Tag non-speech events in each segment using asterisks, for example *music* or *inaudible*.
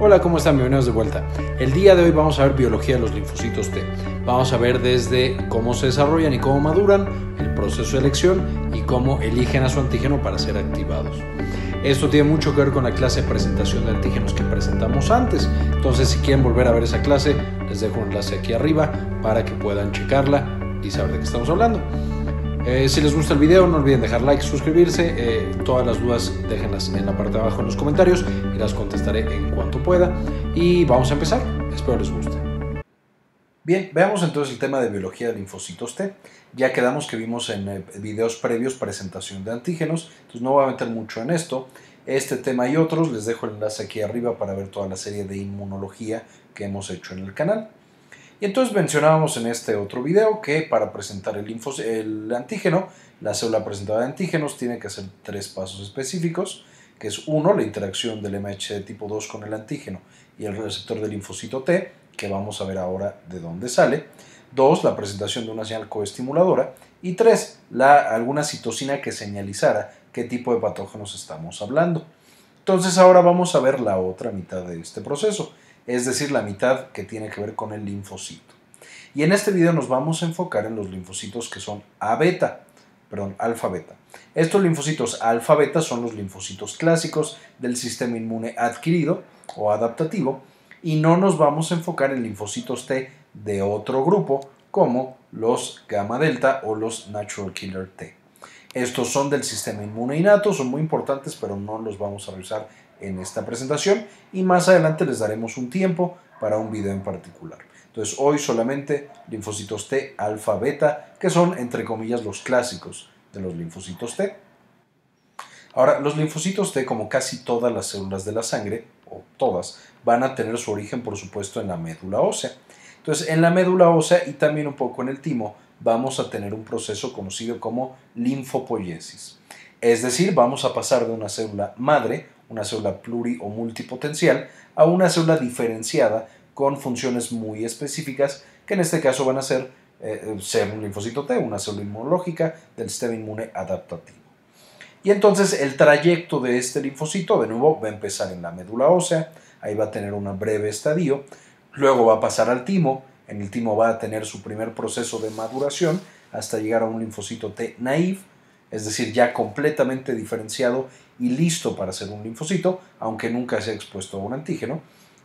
Hola, ¿cómo están? Bienvenidos de vuelta. El día de hoy vamos a ver biología de los linfocitos T. Vamos a ver desde cómo se desarrollan y cómo maduran, el proceso de elección y cómo eligen a su antígeno para ser activados. Esto tiene mucho que ver con la clase de presentación de antígenos que presentamos antes. Entonces, si quieren volver a ver esa clase, les dejo un enlace aquí arriba para que puedan checarla y saber de qué estamos hablando. Eh, si les gusta el video, no olviden dejar like, suscribirse. Eh, todas las dudas déjenlas en la parte de abajo en los comentarios y las contestaré en cuanto pueda. Y vamos a empezar. Espero les guste. Bien, veamos entonces el tema de biología de linfocitos T. Ya quedamos que vimos en eh, videos previos presentación de antígenos, entonces no voy a meter mucho en esto. Este tema y otros les dejo el enlace aquí arriba para ver toda la serie de inmunología que hemos hecho en el canal. Y entonces mencionábamos en este otro video que para presentar el, antígeno, la célula presentada de antígenos tiene que hacer tres pasos específicos, que es uno, la interacción del MHC tipo 2 con el antígeno y el receptor del linfocito T, que vamos a ver ahora de dónde sale. Dos, la presentación de una señal coestimuladora. Y tres, la, alguna citocina que señalizara qué tipo de patógenos estamos hablando. Entonces ahora vamos a ver la otra mitad de este proceso, es decir, la mitad que tiene que ver con el linfocito. Y en este video nos vamos a enfocar en los linfocitos que son A beta, perdón, alfa beta. Estos linfocitos alfa beta son los linfocitos clásicos del sistema inmune adquirido o adaptativo y no nos vamos a enfocar en linfocitos T de otro grupo como los gamma delta o los natural killer T. Estos son del sistema inmune son muy importantes, pero no los vamos a revisar en esta presentación y más adelante les daremos un tiempo para un video en particular. Entonces, hoy solamente linfocitos T alfa beta, que son entre comillas los clásicos de los linfocitos T. Ahora, los linfocitos T, como casi todas las células de la sangre, o todas, van a tener su origen, por supuesto, en la médula ósea. Entonces, en la médula ósea y también un poco en el timo, vamos a tener un proceso conocido como linfopoiesis. Es decir, vamos a pasar de una célula madre, una célula pluri o multipotencial, a una célula diferenciada con funciones muy específicas, que en este caso van a ser eh, eh, ser un linfocito T, una célula inmunológica del sistema inmune adaptativo. Y entonces el trayecto de este linfocito, de nuevo, va a empezar en la médula ósea, ahí va a tener un breve estadio, luego va a pasar al timo, en el timo va a tener su primer proceso de maduración hasta llegar a un linfocito T naive, es decir, ya completamente diferenciado y listo para ser un linfocito, aunque nunca se ha expuesto a un antígeno.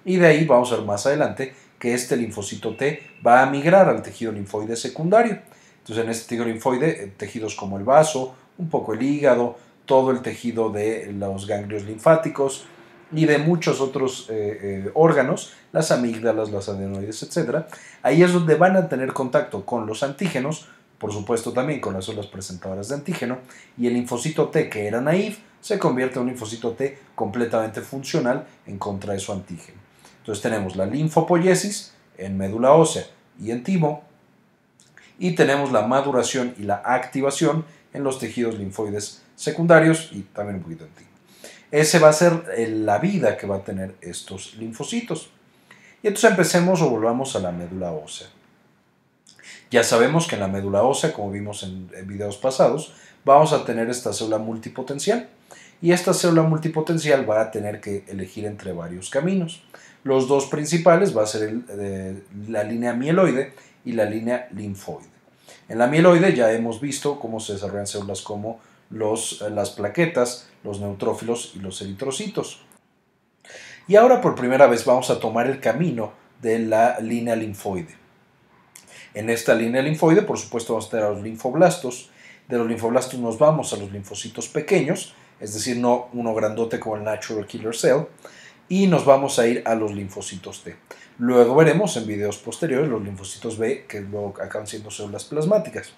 Y de ahí vamos a ver más adelante que este linfocito T va a migrar al tejido linfoide secundario. Entonces, en este tejido linfoide, eh, tejidos como el vaso, un poco el hígado, todo el tejido de los ganglios linfáticos, y de muchos otros eh, eh, órganos, las amígdalas, las adenoides, etc. Ahí es donde van a tener contacto con los antígenos, por supuesto también con las células presentadoras de antígeno, y el linfocito T que era naif se convierte en un linfocito T completamente funcional en contra de su antígeno. Entonces tenemos la linfopoyesis en médula ósea y en timo, y tenemos la maduración y la activación en los tejidos linfoides secundarios y también un poquito en timo. Ese va a ser eh, la vida que va a tener estos linfocitos. Y entonces empecemos o volvamos a la médula ósea. Ya sabemos que en la médula ósea, como vimos en, videos pasados, vamos a tener esta célula multipotencial. Y esta célula multipotencial va a tener que elegir entre varios caminos. Los dos principales va a ser eh, la línea mieloide y la línea linfoide. En la mieloide ya hemos visto cómo se desarrollan células como eh, las plaquetas, los neutrófilos y los eritrocitos. Y ahora por primera vez vamos a tomar el camino de la línea linfoide. En esta línea linfoide, por supuesto, vamos a tener a los linfoblastos. De los linfoblastos nos vamos a los linfocitos pequeños, es decir, no uno grandote como el Natural Killer Cell, y nos vamos a ir a los linfocitos T. Luego veremos en videos posteriores los linfocitos B, que luego acaban siendo células plasmáticas.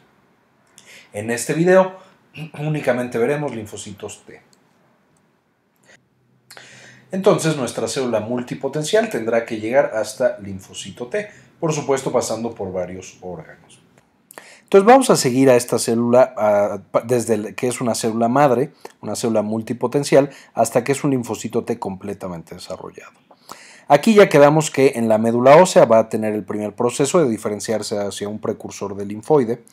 En este video *clears throat* únicamente veremos linfocitos T. Entonces nuestra célula multipotencial tendrá que llegar hasta linfocito T, por supuesto pasando por varios órganos. Entonces vamos a seguir a esta célula desde que es una célula madre, una célula multipotencial, hasta que es un linfocito T completamente desarrollado. Aquí ya quedamos que en la médula ósea va a tener el primer proceso de diferenciarse hacia un precursor del linfoide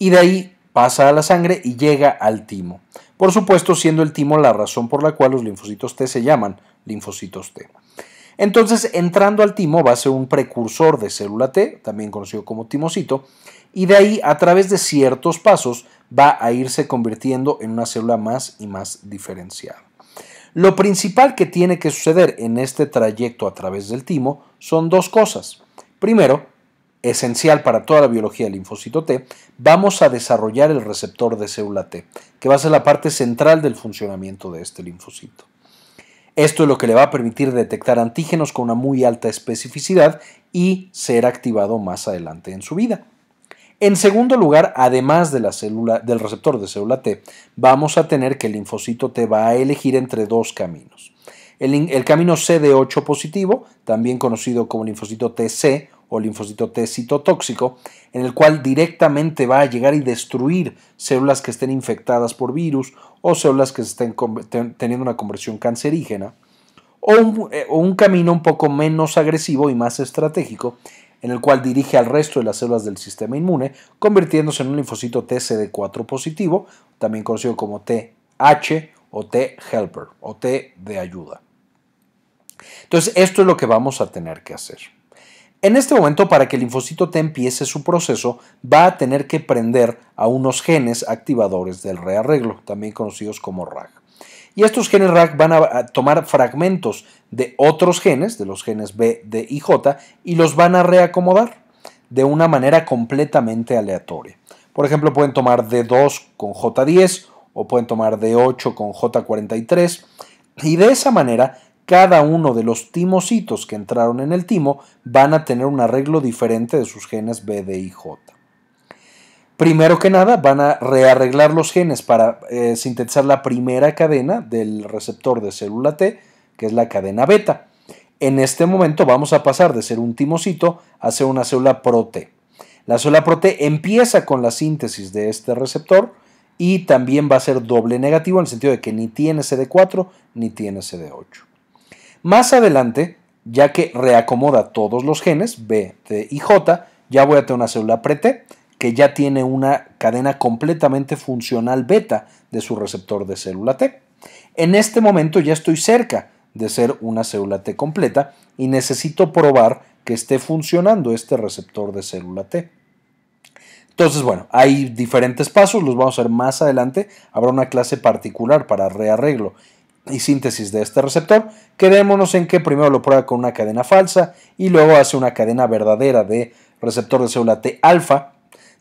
y de ahí pasa a la sangre y llega al timo por supuesto siendo el timo la razón por la cual los linfocitos T se llaman linfocitos T. Entonces, entrando al timo va a ser un precursor de célula T, también conocido como timocito, y de ahí, a través de ciertos pasos, va a irse convirtiendo en una célula más y más diferenciada. Lo principal que tiene que suceder en este trayecto a través del timo son dos cosas. Primero, esencial para toda la biología del linfocito T, vamos a desarrollar el receptor de célula T, que va a ser la parte central del funcionamiento de este linfocito. Esto es lo que le va a permitir detectar antígenos con una muy alta especificidad y ser activado más adelante en su vida. En segundo lugar, además de la célula, del receptor de célula T, vamos a tener que el linfocito T va a elegir entre dos caminos. El, el camino CD8 positivo, también conocido como linfocito TC o linfocito T citotóxico, en el cual directamente va a llegar y destruir células que estén infectadas por virus o células que estén teniendo una conversión cancerígena, eh, o un, camino un poco menos agresivo y más estratégico, en el cual dirige al resto de las células del sistema inmune, convirtiéndose en un linfocito T 4 positivo, también conocido como TH o T helper o T de ayuda. Entonces, esto es lo que vamos a tener que hacer. En este momento, para que el linfocito T empiece su proceso, va a tener que prender a unos genes activadores del rearreglo, también conocidos como RAG. Y estos genes RAG van a tomar fragmentos de otros genes, de los genes B, D y J, y los van a reacomodar de una manera completamente aleatoria. Por ejemplo, pueden tomar D2 con J10 o pueden tomar D8 con J43 y de esa manera cada uno de los timocitos que entraron en el timo van a tener un arreglo diferente de sus genes B, D y J. Primero que nada, van a rearreglar los genes para eh, sintetizar la primera cadena del receptor de célula T, que es la cadena beta. En este momento vamos a pasar de ser un timocito a ser una célula pro-T. La célula pro-T empieza con la síntesis de este receptor y también va a ser doble negativo en el sentido de que ni tiene CD4 ni tiene CD8. Más adelante, ya que reacomoda todos los genes, B, T y J, ya voy a tener una célula pre-T que ya tiene una cadena completamente funcional beta de su receptor de célula T. En este momento ya estoy cerca de ser una célula T completa y necesito probar que esté funcionando este receptor de célula T. Entonces, bueno, hay diferentes pasos, los vamos a ver más adelante. Habrá una clase particular para rearreglo y síntesis de este receptor, quedémonos en que primero lo prueba con una cadena falsa y luego hace una cadena verdadera de receptor de célula T alfa,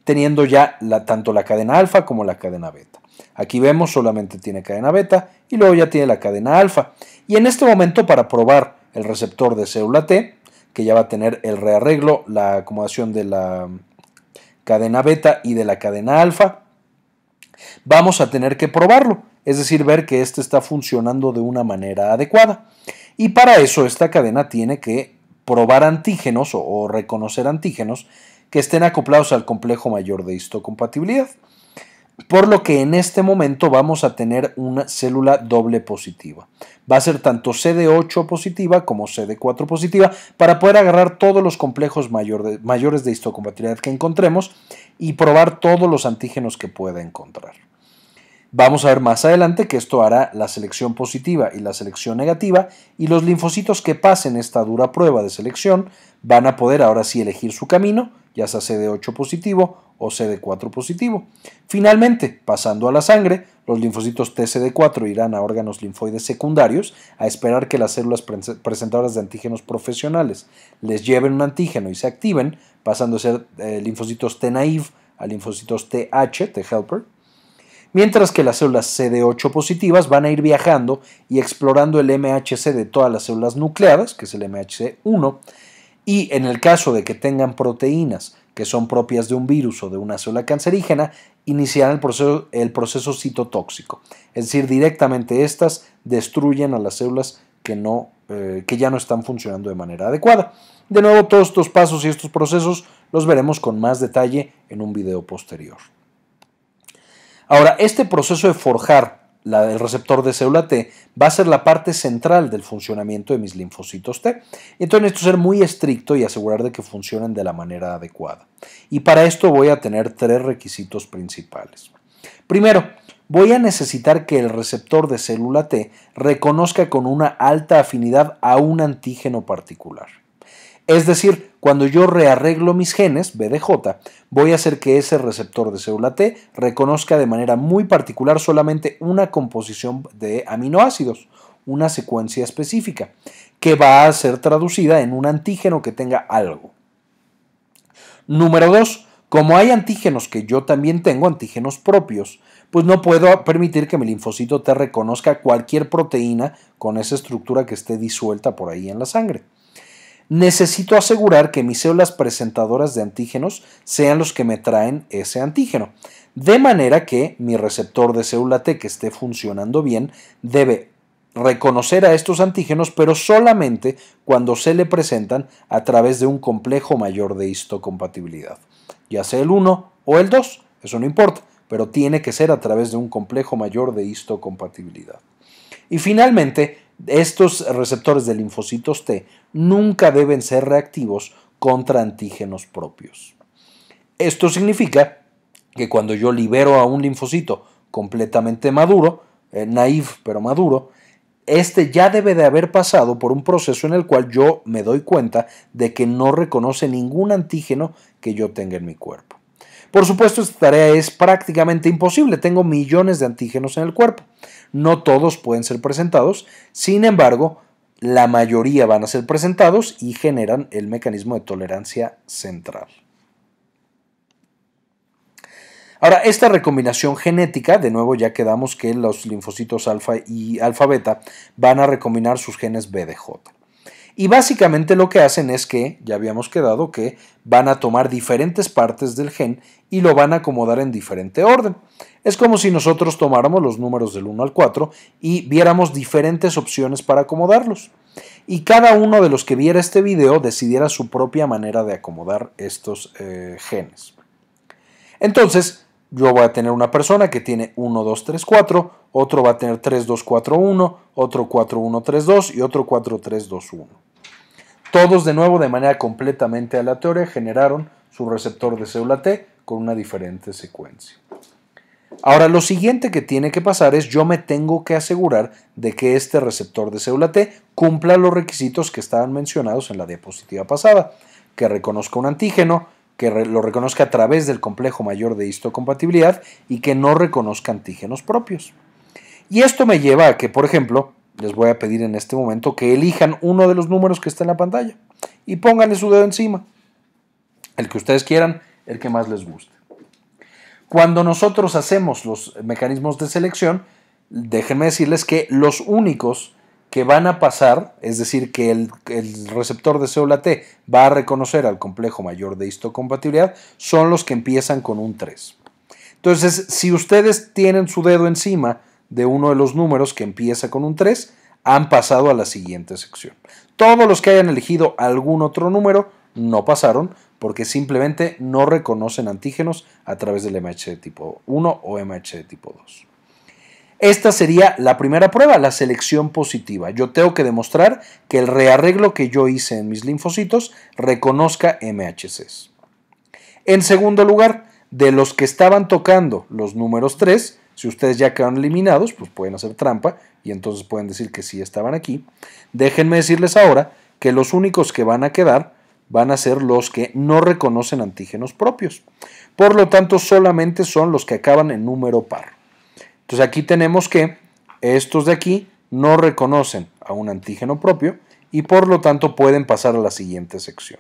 teniendo ya tanto la cadena alfa como la cadena beta. Aquí vemos solamente tiene cadena beta y luego ya tiene la cadena alfa. Y en este momento para probar el receptor de célula T, que ya va a tener el rearreglo, la acomodación de la cadena beta y de la cadena alfa, vamos a tener que probarlo es decir, ver que éste está funcionando de una manera adecuada. Y para eso esta cadena tiene que probar antígenos o, reconocer antígenos que estén acoplados al complejo mayor de histocompatibilidad. Por lo que en este momento vamos a tener una célula doble positiva. Va a ser tanto CD8 positiva como CD4 positiva para poder agarrar todos los complejos mayores de histocompatibilidad que encontremos y probar todos los antígenos que pueda encontrar. Vamos a ver más adelante que esto hará la selección positiva y la selección negativa y los linfocitos que pasen esta dura prueba de selección van a poder ahora sí elegir su camino, ya sea CD8 positivo o CD4 positivo. Finalmente, pasando a la sangre, los linfocitos TCD4 irán a órganos linfoides secundarios a esperar que las células presentadoras de antígenos profesionales les lleven un antígeno y se activen, pasando a ser eh, linfocitos T naive a linfocitos TH, T helper, mientras que las células CD8 positivas van a ir viajando y explorando el MHC de todas las células nucleadas, que es el MHC1, y en el caso de que tengan proteínas que son propias de un virus o de una célula cancerígena, iniciarán el proceso, citotóxico. Es decir, directamente estas destruyen a las células que, no, eh, que ya no están funcionando de manera adecuada. De nuevo, todos estos pasos y estos procesos los veremos con más detalle en un video posterior. Ahora, este proceso de forjar la, el receptor de célula T va a ser la parte central del funcionamiento de mis linfocitos T. Entonces necesito ser muy estricto y asegurar de que funcionen de la manera adecuada. Y para esto voy a tener tres requisitos principales. Primero, voy a necesitar que el receptor de célula T reconozca con una alta afinidad a un antígeno particular. Es decir, cuando yo rearreglo mis genes, BDJ, voy a hacer que ese receptor de célula T reconozca de manera muy particular solamente una composición de aminoácidos, una secuencia específica, que va a ser traducida en un antígeno que tenga algo. Número dos, Como hay antígenos que yo también tengo, antígenos propios, pues no puedo permitir que mi linfocito T reconozca cualquier proteína con esa estructura que esté disuelta por ahí en la sangre necesito asegurar que mis células presentadoras de antígenos sean los que me traen ese antígeno. De manera que mi receptor de célula T que esté funcionando bien debe reconocer a estos antígenos, pero solamente cuando se le presentan a través de un complejo mayor de histocompatibilidad, ya sea el 1 o el 2, eso no importa, pero tiene que ser a través de un complejo mayor de histocompatibilidad. Y finalmente, estos receptores de linfocitos T nunca deben ser reactivos contra antígenos propios. Esto significa que cuando yo libero a un linfocito completamente maduro, eh, naif pero maduro, este ya debe de haber pasado por un proceso en el cual yo me doy cuenta de que no reconoce ningún antígeno que yo tenga en mi cuerpo. Por supuesto, esta tarea es prácticamente imposible, tengo millones de antígenos en el cuerpo. No todos pueden ser presentados, sin embargo, la mayoría van a ser presentados y generan el mecanismo de tolerancia central. Ahora, esta recombinación genética, de nuevo ya quedamos que los linfocitos alfa y alfa beta van a recombinar sus genes BDJ. Y básicamente lo que hacen es que, ya habíamos quedado, que van a tomar diferentes partes del gen y lo van a acomodar en diferente orden. Es como si nosotros tomáramos los números del 1 al 4 y viéramos diferentes opciones para acomodarlos. Y cada uno de los que viera este video decidiera su propia manera de acomodar estos eh, genes. Entonces, yo voy a tener una persona que tiene 1, 2, 3, 4, otro va a tener 3, 2, 4, 1, otro 4, 1, 3, 2 y otro 4, 3, 2, 1. Todos de nuevo de manera completamente aleatoria generaron su receptor de célula T con una diferente secuencia. Ahora lo siguiente que tiene que pasar es yo me tengo que asegurar de que este receptor de célula T cumpla los requisitos que estaban mencionados en la diapositiva pasada, que reconozca un antígeno, que lo reconozca a través del complejo mayor de histocompatibilidad y que no reconozca antígenos propios. Y esto me lleva a que, por ejemplo, les voy a pedir en este momento que elijan uno de los números que está en la pantalla y pónganle su dedo encima. El que ustedes quieran, el que más les guste. Cuando nosotros hacemos los mecanismos de selección, déjenme decirles que los únicos que van a pasar, es decir, que el, receptor de célula T va a reconocer al complejo mayor de histocompatibilidad, son los que empiezan con un 3. Entonces, si ustedes tienen su dedo encima de uno de los números que empieza con un 3 han pasado a la siguiente sección. Todos los que hayan elegido algún otro número no pasaron porque simplemente no reconocen antígenos a través del MH de tipo 1 o MH de tipo 2. Esta sería la primera prueba, la selección positiva. Yo tengo que demostrar que el rearreglo que yo hice en mis linfocitos reconozca MHCs. En segundo lugar, de los que estaban tocando los números 3, si ustedes ya quedan eliminados, pues pueden hacer trampa y entonces pueden decir que sí estaban aquí. Déjenme decirles ahora que los únicos que van a quedar van a ser los que no reconocen antígenos propios. Por lo tanto, solamente son los que acaban en número par. Entonces aquí tenemos que estos de aquí no reconocen a un antígeno propio y por lo tanto pueden pasar a la siguiente sección.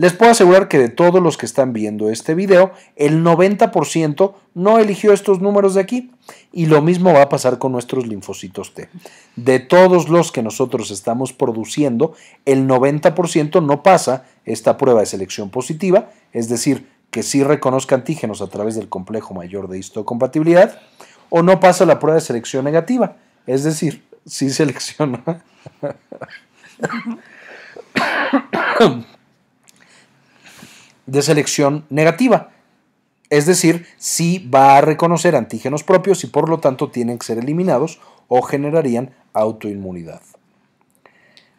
Les puedo asegurar que de todos los que están viendo este video, el 90% no eligió estos números de aquí. Y lo mismo va a pasar con nuestros linfocitos T. De todos los que nosotros estamos produciendo, el 90% no pasa esta prueba de selección positiva, es decir, que sí reconozca antígenos a través del complejo mayor de histocompatibilidad, o no pasa la prueba de selección negativa, es decir, sí selecciona de selección negativa. Es decir, si va a reconocer antígenos propios y por lo tanto tienen que ser eliminados o generarían autoinmunidad.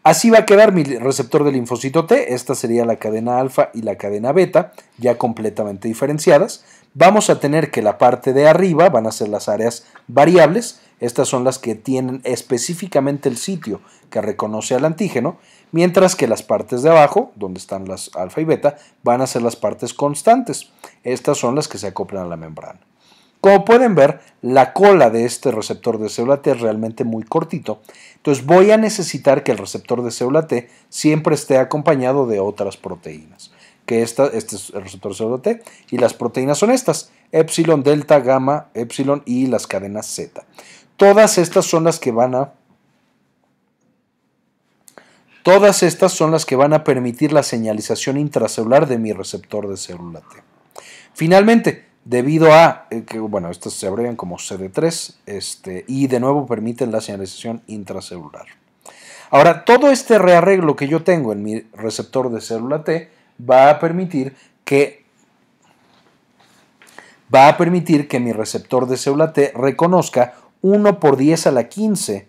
Así va a quedar mi receptor del linfocito T, esta sería la cadena alfa y la cadena beta, ya completamente diferenciadas. Vamos a tener que la parte de arriba van a ser las áreas variables estas son las que tienen específicamente el sitio que reconoce al antígeno, mientras que las partes de abajo, donde están las alfa y beta, van a ser las partes constantes. Estas son las que se acoplan a la membrana. Como pueden ver, la cola de este receptor de célula T es realmente muy cortito, entonces voy a necesitar que el receptor de célula T siempre esté acompañado de otras proteínas, que este es el receptor de célula T y las proteínas son estas, epsilon, delta, gamma, epsilon y las cadenas Z. Todas estas son las que van a... Todas estas son las que van a permitir la señalización intracelular de mi receptor de célula T. Finalmente, debido a, eh, que, bueno, estas se abrevian como CD3, este, y de nuevo permiten la señalización intracelular. Ahora, todo este rearreglo que yo tengo en mi receptor de célula T va a permitir que va a permitir que mi receptor de célula T reconozca 1 por 10 a la 15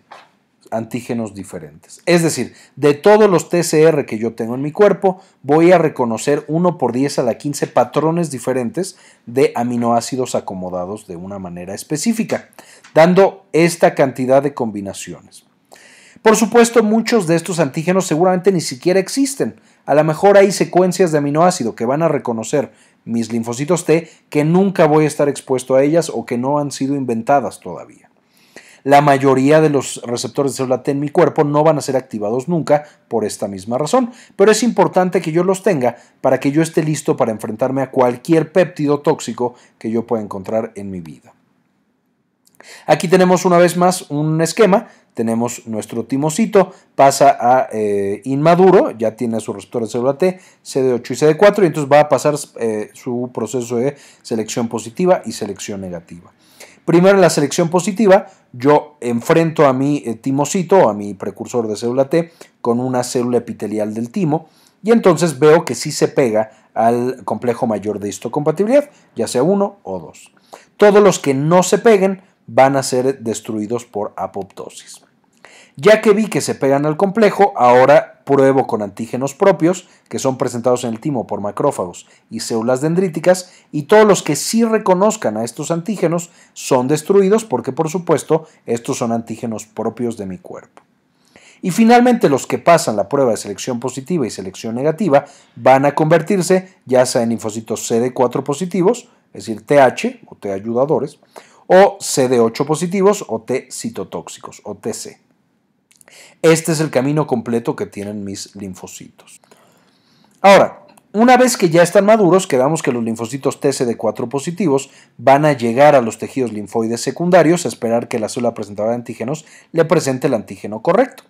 antígenos diferentes. Es decir, de todos los TCR que yo tengo en mi cuerpo, voy a reconocer 1 por 10 a la 15 patrones diferentes de aminoácidos acomodados de una manera específica, dando esta cantidad de combinaciones. Por supuesto, muchos de estos antígenos seguramente ni siquiera existen. A lo mejor hay secuencias de aminoácido que van a reconocer mis linfocitos T que nunca voy a estar expuesto a ellas o que no han sido inventadas todavía. La mayoría de los receptores de célula T en mi cuerpo no van a ser activados nunca por esta misma razón, pero es importante que yo los tenga para que yo esté listo para enfrentarme a cualquier péptido tóxico que yo pueda encontrar en mi vida. Aquí tenemos una vez más un esquema. Tenemos nuestro timocito, pasa a eh, inmaduro, ya tiene su receptor de célula T, CD8 y CD4, y entonces va a pasar eh, su proceso de selección positiva y selección negativa. Primero en la selección positiva, yo enfrento a mi eh, timocito, a mi precursor de célula T, con una célula epitelial del timo, y entonces veo que sí se pega al complejo mayor de histocompatibilidad, ya sea uno o dos. Todos los que no se peguen van a ser destruidos por apoptosis. Ya que vi que se pegan al complejo, ahora pruebo con antígenos propios, que son presentados en el timo por macrófagos y células dendríticas, y todos los que sí reconozcan a estos antígenos son destruidos porque, por supuesto, estos son antígenos propios de mi cuerpo. Y finalmente los que pasan la prueba de selección positiva y selección negativa van a convertirse ya sea en linfocitos CD4 positivos, es decir, TH o T ayudadores, o CD8 positivos o T citotóxicos o TC. Este es el camino completo que tienen mis linfocitos. Ahora, una vez que ya están maduros, quedamos que los linfocitos TCD4 positivos van a llegar a los tejidos linfoides secundarios a esperar que la célula presentadora de antígenos le presente el antígeno correcto.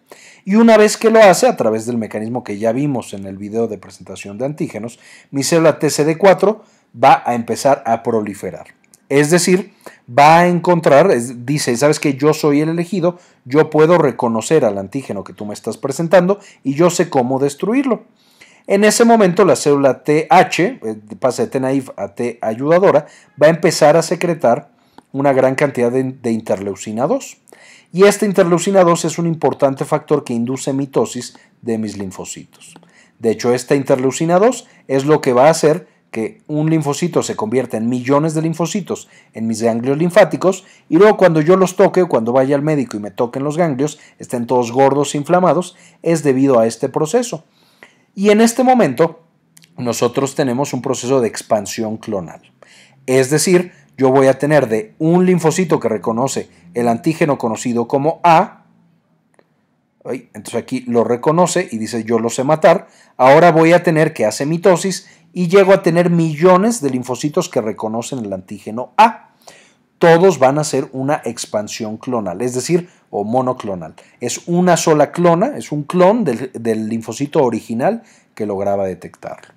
Y una vez que lo hace, a través del mecanismo que ya vimos en el video de presentación de antígenos, mi célula TCD4 va a empezar a proliferar. Es decir, va a encontrar, dice, sabes que yo soy el elegido, yo puedo reconocer al antígeno que tú me estás presentando y yo sé cómo destruirlo. En ese momento la célula TH, eh, pasa de T naive a T ayudadora, va a empezar a secretar una gran cantidad de, interleucina 2. Y este interleucina 2 es un importante factor que induce mitosis de mis linfocitos. De hecho, esta interleucina 2 es lo que va a hacer que un linfocito se convierte en millones de linfocitos en mis ganglios linfáticos y luego cuando yo los toque o cuando vaya al médico y me toquen los ganglios estén todos gordos, inflamados, es debido a este proceso. Y en este momento nosotros tenemos un proceso de expansión clonal. Es decir, yo voy a tener de un linfocito que reconoce el antígeno conocido como A, entonces aquí lo reconoce y dice yo lo sé matar, ahora voy a tener que hace mitosis y llego a tener millones de linfocitos que reconocen el antígeno A. Todos van a ser una expansión clonal, es decir, o monoclonal. Es una sola clona, es un clon del, linfocito original que lograba detectar.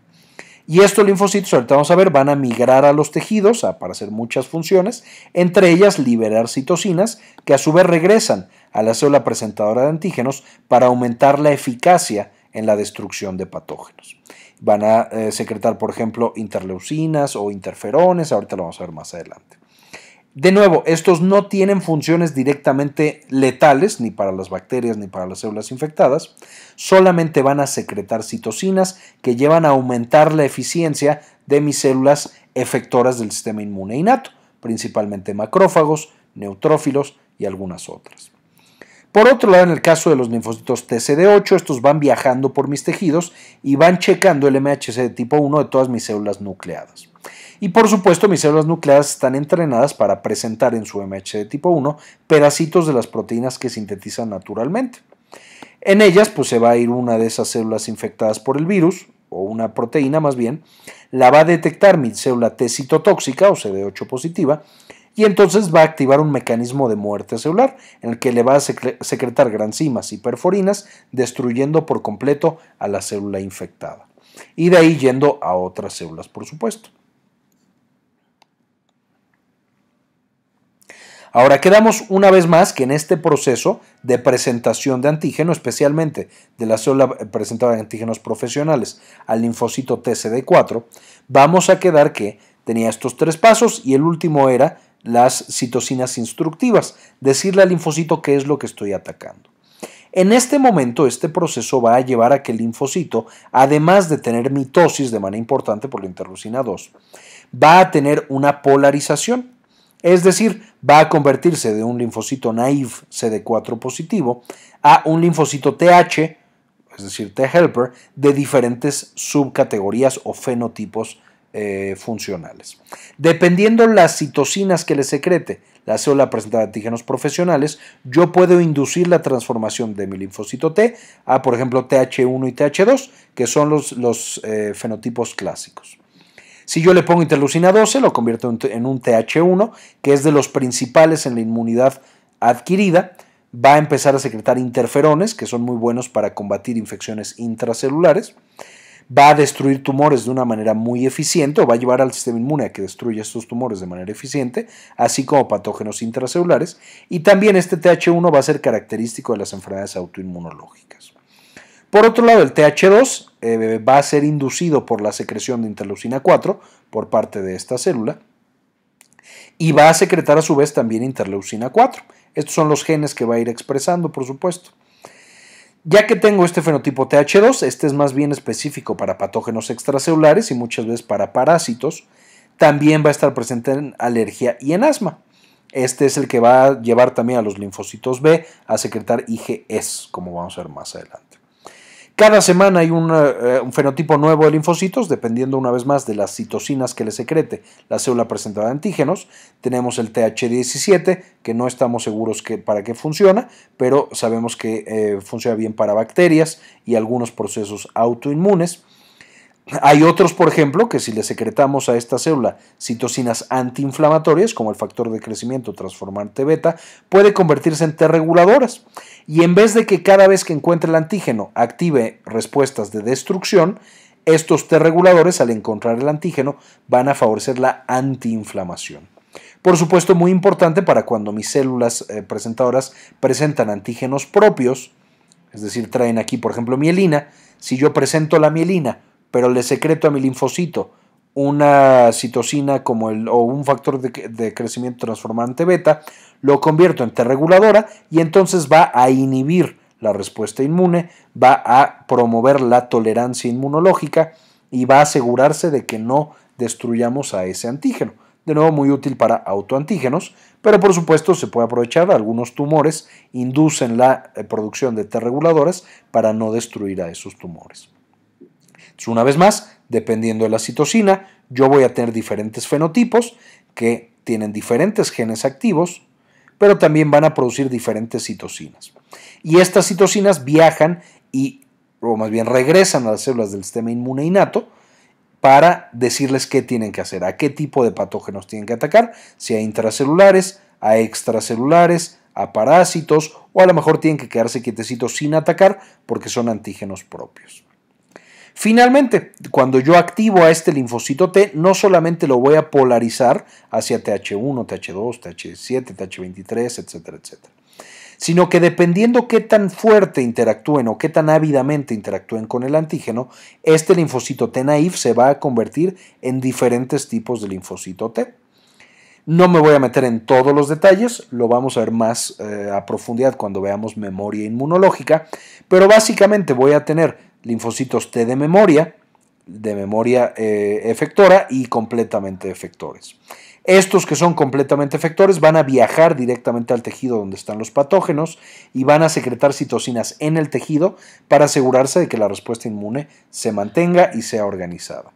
Y estos linfocitos, ahorita vamos a ver, van a migrar a los tejidos para hacer muchas funciones, entre ellas liberar citocinas que a su vez regresan a la célula presentadora de antígenos para aumentar la eficacia en la destrucción de patógenos van a eh, secretar, por ejemplo, interleucinas o interferones, ahorita lo vamos a ver más adelante. De nuevo, estos no tienen funciones directamente letales, ni para las bacterias ni para las células infectadas, solamente van a secretar citocinas que llevan a aumentar la eficiencia de mis células efectoras del sistema inmune innato, principalmente macrófagos, neutrófilos y algunas otras. Por otro lado, en el caso de los linfocitos TCD8, estos van viajando por mis tejidos y van checando el MHC de tipo 1 de todas mis células nucleadas. Y por supuesto, mis células nucleadas están entrenadas para presentar en su MHC de tipo 1 pedacitos de las proteínas que sintetizan naturalmente. En ellas, pues se va a ir una de esas células infectadas por el virus, o una proteína más bien, la va a detectar mi célula T citotóxica o CD8 positiva y entonces va a activar un mecanismo de muerte celular en el que le va a secretar granzimas y perforinas, destruyendo por completo a la célula infectada. Y de ahí yendo a otras células, por supuesto. Ahora quedamos una vez más que en este proceso de presentación de antígeno, especialmente de la célula eh, presentada en antígenos profesionales al linfocito TCD4, vamos a quedar que tenía estos tres pasos y el último era las citocinas instructivas, decirle al linfocito qué es lo que estoy atacando. En este momento, este proceso va a llevar a que el linfocito, además de tener mitosis de manera importante por la interleucina 2, va a tener una polarización, es decir, va a convertirse de un linfocito naive CD4 positivo a un linfocito TH, es decir, T helper, de diferentes subcategorías o fenotipos eh, funcionales. Dependiendo las citocinas que le secrete la célula presentada antígenos profesionales, yo puedo inducir la transformación de mi linfocito T a, por ejemplo, TH1 y TH2, que son los, los eh, fenotipos clásicos. Si yo le pongo interleucina 12, lo convierto en un TH1, que es de los principales en la inmunidad adquirida. Va a empezar a secretar interferones, que son muy buenos para combatir infecciones intracelulares va a destruir tumores de una manera muy eficiente o va a llevar al sistema inmune a que destruya estos tumores de manera eficiente, así como patógenos intracelulares. Y también este TH1 va a ser característico de las enfermedades autoinmunológicas. Por otro lado, el TH2 eh, va a ser inducido por la secreción de interleucina 4 por parte de esta célula y va a secretar a su vez también interleucina 4. Estos son los genes que va a ir expresando, por supuesto. Ya que tengo este fenotipo TH2, este es más bien específico para patógenos extracelulares y muchas veces para parásitos, también va a estar presente en alergia y en asma. Este es el que va a llevar también a los linfocitos B a secretar IgS, e como vamos a ver más adelante. Cada semana hay eh, un, fenotipo nuevo de linfocitos, dependiendo una vez más de las citocinas que le secrete la célula presentada de antígenos. Tenemos el TH17, que no estamos seguros que, para qué funciona, pero sabemos que eh, funciona bien para bacterias y algunos procesos autoinmunes. Hay otros, por ejemplo, que si le secretamos a esta célula citocinas antiinflamatorias, como el factor de crecimiento transformante beta, puede convertirse en T reguladoras. Y en vez de que cada vez que encuentre el antígeno active respuestas de destrucción, estos T reguladores, al encontrar el antígeno, van a favorecer la antiinflamación. Por supuesto, muy importante para cuando mis células eh, presentadoras presentan antígenos propios, es decir, traen aquí, por ejemplo, mielina. Si yo presento la mielina pero le secreto a mi linfocito una citocina como o un factor de, de crecimiento transformante beta, lo convierto en T reguladora y entonces va a inhibir la respuesta inmune, va a promover la tolerancia inmunológica y va a asegurarse de que no destruyamos a ese antígeno. De nuevo, muy útil para autoantígenos, pero por supuesto se puede aprovechar. Algunos tumores inducen la eh, producción de T reguladoras para no destruir a esos tumores una vez más, dependiendo de la citocina, yo voy a tener diferentes fenotipos que tienen diferentes genes activos, pero también van a producir diferentes citocinas. Y estas citocinas viajan y, o más bien regresan a las células del sistema inmune innato para decirles qué tienen que hacer, a qué tipo de patógenos tienen que atacar, si a intracelulares, a extracelulares, a parásitos o a lo mejor tienen que quedarse quietecitos sin atacar porque son antígenos propios. Finalmente, cuando yo activo a este linfocito T, no solamente lo voy a polarizar hacia TH1, TH2, TH7, TH23, etcétera, etcétera, sino que dependiendo qué tan fuerte interactúen o qué tan ávidamente interactúen con el antígeno, este linfocito T naif se va a convertir en diferentes tipos de linfocito T. No me voy a meter en todos los detalles, lo vamos a ver más eh, a profundidad cuando veamos memoria inmunológica, pero básicamente voy a tener linfocitos T de memoria, de memoria eh, efectora y completamente efectores. Estos que son completamente efectores van a viajar directamente al tejido donde están los patógenos y van a secretar citocinas en el tejido para asegurarse de que la respuesta inmune se mantenga y sea organizada.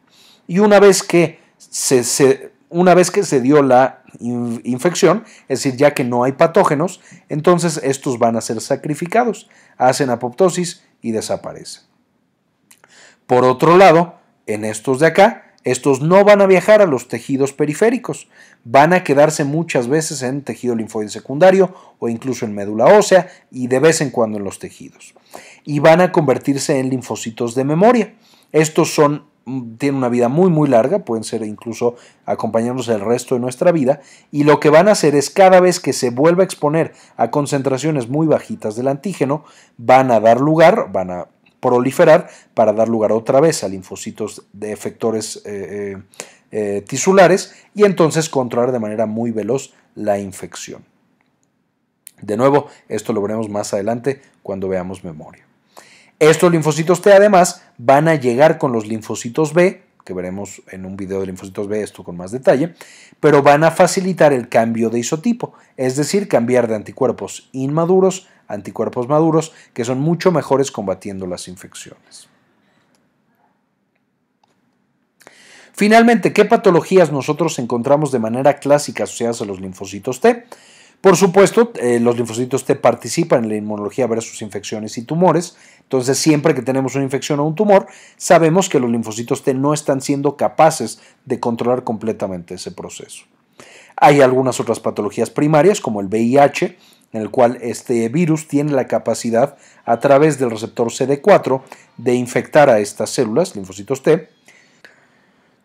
Y una vez que se, una vez que se dio la infección, es decir, ya que no hay patógenos, entonces estos van a ser sacrificados, hacen apoptosis y desaparecen. Por otro lado, en estos de acá, estos no van a viajar a los tejidos periféricos, van a quedarse muchas veces en tejido linfoide secundario o incluso en médula ósea y de vez en cuando en los tejidos. Y van a convertirse en linfocitos de memoria. Estos son mm, tienen una vida muy muy larga, pueden ser incluso acompañarnos el resto de nuestra vida y lo que van a hacer es cada vez que se vuelva a exponer a concentraciones muy bajitas del antígeno, van a dar lugar, van a proliferar para dar lugar otra vez a linfocitos de efectores eh, eh, eh, tisulares y entonces controlar de manera muy veloz la infección. De nuevo, esto lo veremos más adelante cuando veamos memoria. Estos linfocitos T además van a llegar con los linfocitos B que veremos en un video de linfocitos B esto con más detalle, pero van a facilitar el cambio de isotipo, es decir, cambiar de anticuerpos inmaduros a anticuerpos maduros, que son mucho mejores combatiendo las infecciones. Finalmente, ¿qué patologías nosotros encontramos de manera clásica asociadas a los linfocitos T? Por supuesto, eh, los linfocitos T participan en la inmunología sus infecciones y tumores. Entonces, siempre que tenemos una infección o un tumor, sabemos que los linfocitos T no están siendo capaces de controlar completamente ese proceso. Hay algunas otras patologías primarias, como el VIH, en el cual este virus tiene la capacidad, a través del receptor CD4, de infectar a estas células, linfocitos T,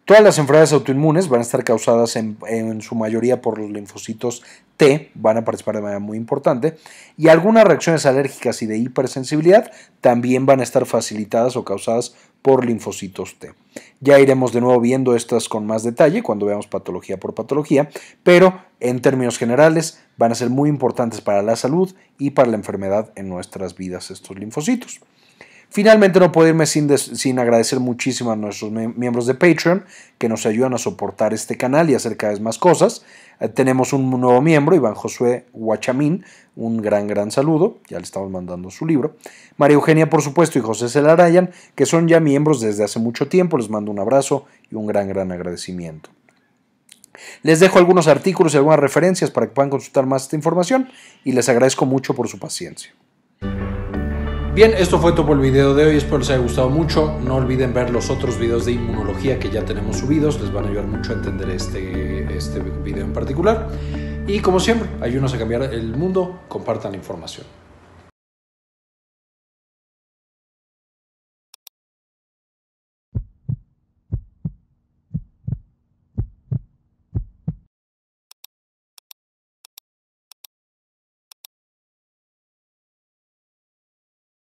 Todas las enfermedades autoinmunes van a estar causadas en, en, su mayoría por los linfocitos T, van a participar de manera muy importante, y algunas reacciones alérgicas y de hipersensibilidad también van a estar facilitadas o causadas por linfocitos T. Ya iremos de nuevo viendo estas con más detalle cuando veamos patología por patología, pero en términos generales van a ser muy importantes para la salud y para la enfermedad en nuestras vidas estos linfocitos. Finalmente no puedo irme sin, sin agradecer muchísimo a nuestros miembros de Patreon que nos ayudan a soportar este canal y hacer cada vez más cosas. Eh, tenemos un nuevo miembro, Iván Josué Huachamín, un gran, gran saludo, ya le estamos mandando su libro. María Eugenia, por supuesto, y José Celarayan, que son ya miembros desde hace mucho tiempo, les mando un abrazo y un gran, gran agradecimiento. Les dejo algunos artículos y algunas referencias para que puedan consultar más esta información y les agradezco mucho por su paciencia. Bien, esto fue todo por el video de hoy, espero les haya gustado mucho. No olviden ver los otros videos de inmunología que ya tenemos subidos, les van a ayudar mucho a entender este, este video en particular. Y como siempre, ayúdenos a cambiar el mundo, compartan la información.